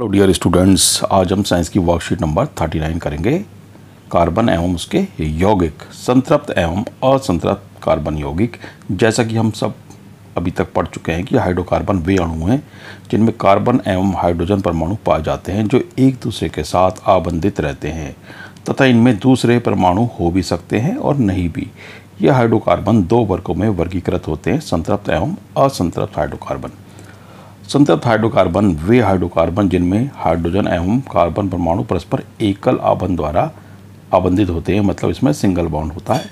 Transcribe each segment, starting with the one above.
hello dear students आज हम science की वर्कशीट नंबर 39 करेंगे कार्बन एवं उसके यौगिक संतृप्त एवं असंतृप्त कार्बन यौगिक जैसा कि हम सब अभी तक पढ़ चुके हैं कि हाइड्रोकार्बन वे अणु हैं जिनमें कार्बन एवं हाइड्रोजन परमाणु पाए जाते हैं जो एक दूसरे के साथ आबंधित रहते हैं तथा इनमें दूसरे परमाणु हो भी सकते हैं और नहीं भी ये हाइड्रोकार्बन दो वर्गों में वर्गीकृत होते हैं संतृप्त एवं असंतृप्त हाइड्रोकार्बन संतृप्त हाइड्रोकार्बन वे हाइड्रोकार्बन जिनमें हाइड्रोजन एवं कार्बन परमाणु परस्पर एकल आबंध द्वारा आबंधित होते हैं मतलब इसमें सिंगल बाउंड होता है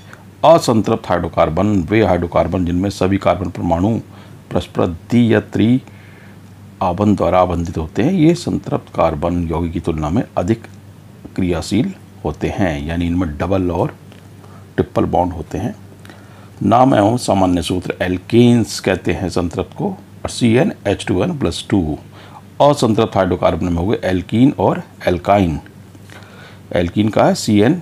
असंतृप्त हाइड्रोकार्बन वे हाइड्रोकार्बन जिनमें सभी कार्बन परमाणु परस्पर द्वि या त्रि आबंध द्वारा आबंधित होते हैं ये संतृप्त कार्बन यौगिक की तुलना में अधिक क्रियाशील होते हैं यानी इनमें डबल और ट्रिपल बाउंड होते हैं नाम एवं सामान्य सूत्र एल्केन्स कहते हैं संतृप्त को C N H two N plus two असंतृप्त हाइड्रोकार्बन में हो गए एल्कीन और एल्काइन एल्कीन का है C N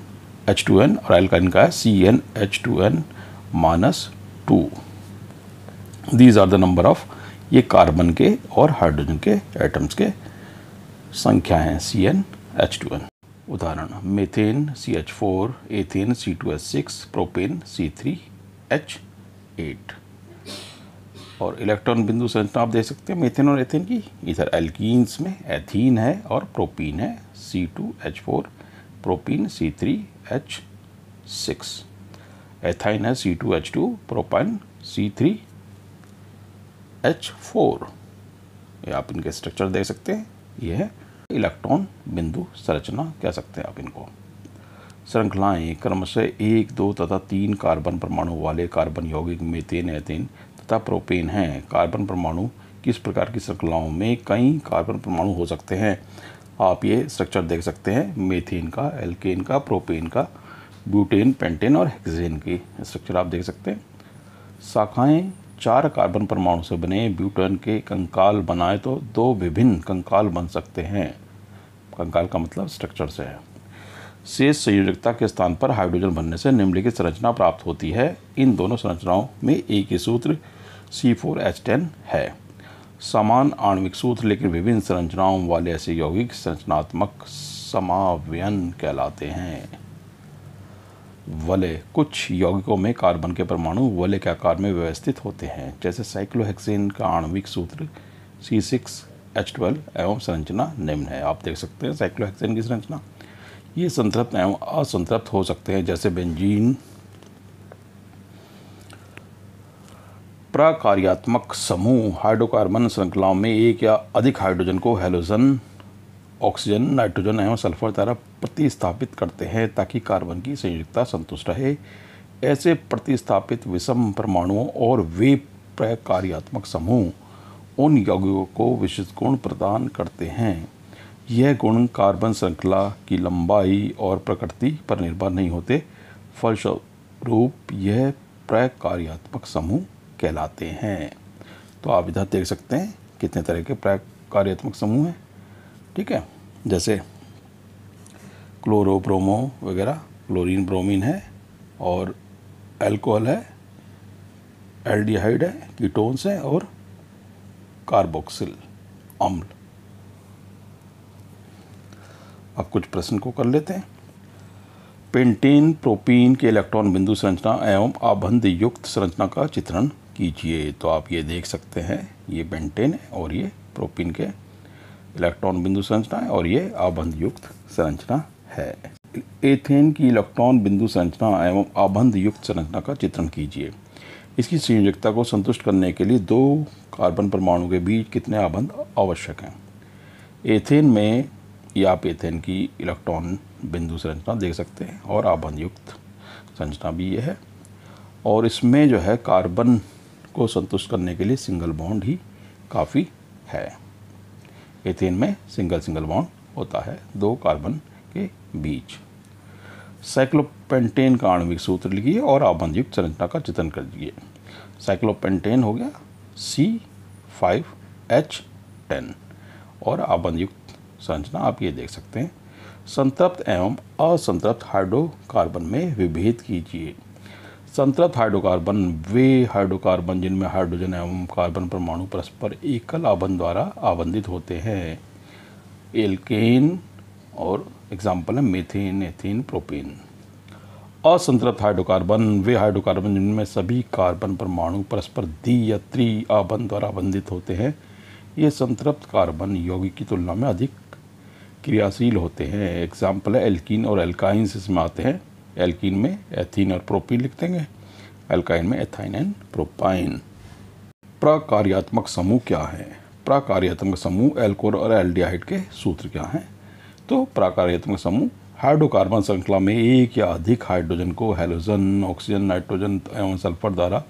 H two N और एल्काइन का है C N H two N minus two these are the number of ये कार्बन के और हाइड्रोजन के एटम्स के संख्या हैं C N H two N उदाहरण methane C H four ethane C two H six propane सी थ्री एच एट और electron बिंदु संरचना आप देख सकते हैं मेथेन और एथेन की इधर एल्किस में एथीन है और प्रोपीन है C two H four propene C three H six ethyne है C two H two propyne C three H four ये आप इनके स्ट्रक्चर देख सकते हैं ये है इलेक्ट्रॉन बिंदु संरचना कह सकते हैं आप इनको श्रृंखलाएँ क्रमशः एक दो तथा तीन कार्बन परमाणु वाले कार्बन यौगिक मेथेन एथेन तथा प्रोपेन है कार्बन परमाणु किस प्रकार की श्रृंखलाओं में कई कार्बन परमाणु हो सकते हैं आप ये स्ट्रक्चर देख सकते हैं मेथेन का एल्केन का प्रोपेन का ब्यूटेन पेंटेन और हेक्सेन की स्ट्रक्चर आप देख सकते हैं शाखाएं चार कार्बन परमाणु से बने ब्यूटेन के कंकाल बनाए तो दो विभिन्न कंकाल बन सकते हैं कंकाल का मतलब स्ट्रक्चर से है शेष संयोजकता के स्थान पर हाइड्रोजन बनने से निम्नलिखित संरचना प्राप्त होती है इन दोनों संरचनाओं में एक ही सूत्र C4H10 है समान आणविक सूत्र लेकिन विभिन्न संरचनाओं वाले ऐसे यौगिक संरचनात्मक समावयन कहलाते हैं वले कुछ यौगिकों में कार्बन के परमाणु वले के आकार में व्यवस्थित होते हैं जैसे साइक्लोहेक्सेन का आणविक सूत्र सी सिक्स एच ट्वेल्व एवं संरचना निम्न है आप देख सकते हैं साइक्लोहेक्सेन की संरचना ये संतृप्त एवं असंतृप्त हो सकते हैं जैसे बेंजीन प्रकार्यात्मक समूह हाइड्रोकार्बन श्रृंखलाओं में एक या अधिक हाइड्रोजन को हेलोजन ऑक्सीजन नाइट्रोजन एवं सल्फर द्वारा प्रतिस्थापित करते हैं ताकि कार्बन की संयुक्तता संतुष्ट रहे ऐसे प्रतिस्थापित विषम परमाणुओं और वे प्रकार्यात्मक समूह उन यौगिकों को विशिष्ट गुण प्रदान करते हैं यह गुण कार्बन श्रृंखला की लंबाई और प्रकृति पर निर्भर नहीं होते फलस्वरूप यह प्रकार्यात्मक समूह कहलाते हैं तो आप इधर देख सकते हैं कितने तरह के कार्यात्मक समूह हैं ठीक है जैसे क्लोरो ब्रोमो वगैरह क्लोरीन ब्रोमीन है और एल्कोहल है एल्डिहाइड है कीटोन्स हैं और कार्बोक्सिल अम्ल अब कुछ प्रश्न को कर लेते हैं पेंटेन प्रोपीन के इलेक्ट्रॉन बिंदु संरचना एवं आबंध युक्त संरचना का चित्रण कीजिए तो आप ये देख सकते हैं ये बेंटेन है और ये प्रोपिन के इलेक्ट्रॉन बिंदु संरचना है और ये आबंध युक्त संरचना है एथेन की इलेक्ट्रॉन बिंदु संरचना एवं आबंध युक्त संरचना का चित्रण कीजिए इसकी संयोजकता को संतुष्ट करने के लिए दो कार्बन परमाणु के बीच कितने आबंध आवश्यक हैं एथेन में या आप एथेन की इलेक्ट्रॉन बिंदु संरचना देख सकते हैं और आबंध युक्त संरचना भी ये है और इसमें जो है कार्बन को संतुष्ट करने के लिए सिंगल बॉन्ड ही काफ़ी है एथेन में सिंगल सिंगल बॉन्ड होता है दो कार्बन के बीच साइक्लोपेंटेन का आणविक सूत्र लिखिए और आबंधयुक्त संरचना का चित्रण कर दीजिए साइक्लोपेंटेन हो गया सी फाइव एच टेन और आबंधयुक्त संरचना आप ये देख सकते हैं संतृप्त एवं असंतृप्त हाइड्रोकार्बन में विभेद कीजिए संतृप्त हाइड्रोकार्बन वे हाइड्रोकार्बन जिनमें हाइड्रोजन एवं कार्बन परमाणु परस्पर एकल आबंध द्वारा आबंधित होते हैं एल्केन और एग्जाम्पल है मेथेन एथेन प्रोपेन असंतृत हाइड्रोकार्बन वे हाइड्रोकार्बन जिनमें सभी कार्बन परमाणु परस्पर दि या त्रि आबंध द्वारा आबंधित होते हैं ये संतृप्त कार्बन यौगिक की तुलना में अधिक क्रियाशील होते हैं एग्जाम्पल है एल्किन और एल्काइंस इसमें आते हैं एल्किन में एथीन और प्रोपीन लिख देंगे एल्काइन में एथाइन एंड प्रोपाइन प्रकार्यात्मक समूह क्या है प्राकार्यात्मक समूह एल्कोर और एल्डिहाइड के सूत्र क्या हैं तो प्राकार्यात्मक समूह हाइड्रोकार्बन श्रृंखला में एक या अधिक हाइड्रोजन को हेलोजन ऑक्सीजन नाइट्रोजन एवं सल्फर द्वारा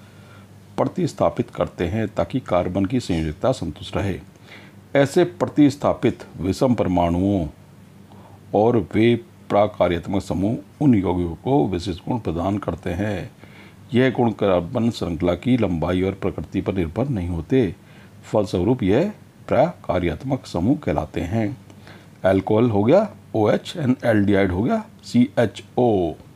प्रतिस्थापित करते हैं ताकि कार्बन की संयोजकता संतुष्ट रहे ऐसे प्रतिस्थापित विषम परमाणुओं और वे प्राकार्यात्मक समूह उन योगियों को विशेष गुण प्रदान करते हैं यह गुण कार्बन श्रृंखला की लंबाई और प्रकृति पर निर्भर नहीं होते फलस्वरूप यह प्राकार्यात्मक समूह कहलाते हैं एल्कोहल हो गया ओ एच एंड एल हो गया सी एच ओ